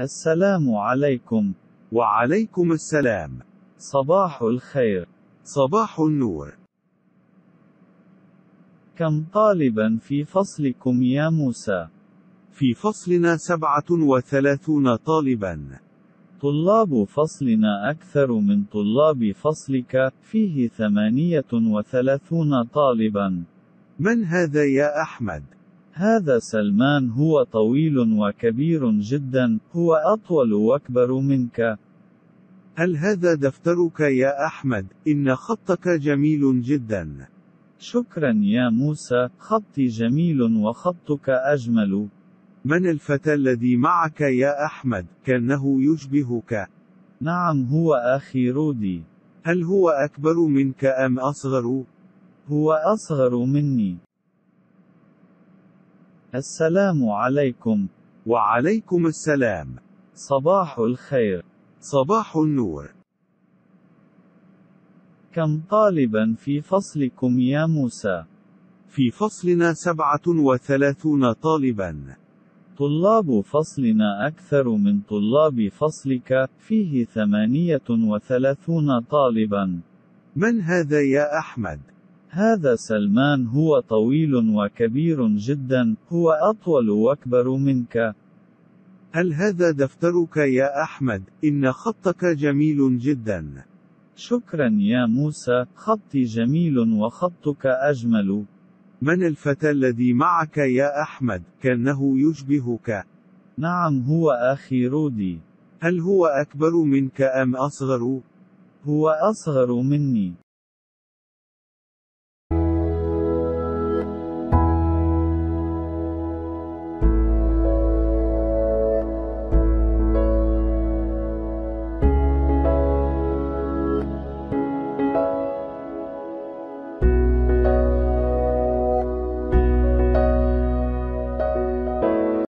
السلام عليكم وعليكم السلام صباح الخير صباح النور كم طالبا في فصلكم يا موسى في فصلنا سبعة وثلاثون طالبا طلاب فصلنا أكثر من طلاب فصلك فيه ثمانية وثلاثون طالبا من هذا يا أحمد؟ هذا سلمان هو طويل وكبير جدا، هو أطول وأكبر منك. هل هذا دفترك يا أحمد؟ إن خطك جميل جدا. شكرا يا موسى، خطي جميل وخطك أجمل. من الفتى الذي معك يا أحمد؟ كأنه يشبهك. نعم هو أخي رودي. هل هو أكبر منك أم أصغر؟ هو أصغر مني. السلام عليكم. وعليكم السلام. صباح الخير. صباح النور. كم طالبا في فصلكم يا موسى؟ في فصلنا سبعة وثلاثون طالبا. طلاب فصلنا أكثر من طلاب فصلك، فيه ثمانية وثلاثون طالبا. من هذا يا أحمد؟ هذا سلمان هو طويل وكبير جدا، هو أطول وأكبر منك. هل هذا دفترك يا أحمد؟ إن خطك جميل جدا. شكرا يا موسى، خطي جميل وخطك أجمل. من الفتى الذي معك يا أحمد؟ كأنه يشبهك. نعم هو أخي رودي. هل هو أكبر منك أم أصغر؟ هو أصغر مني.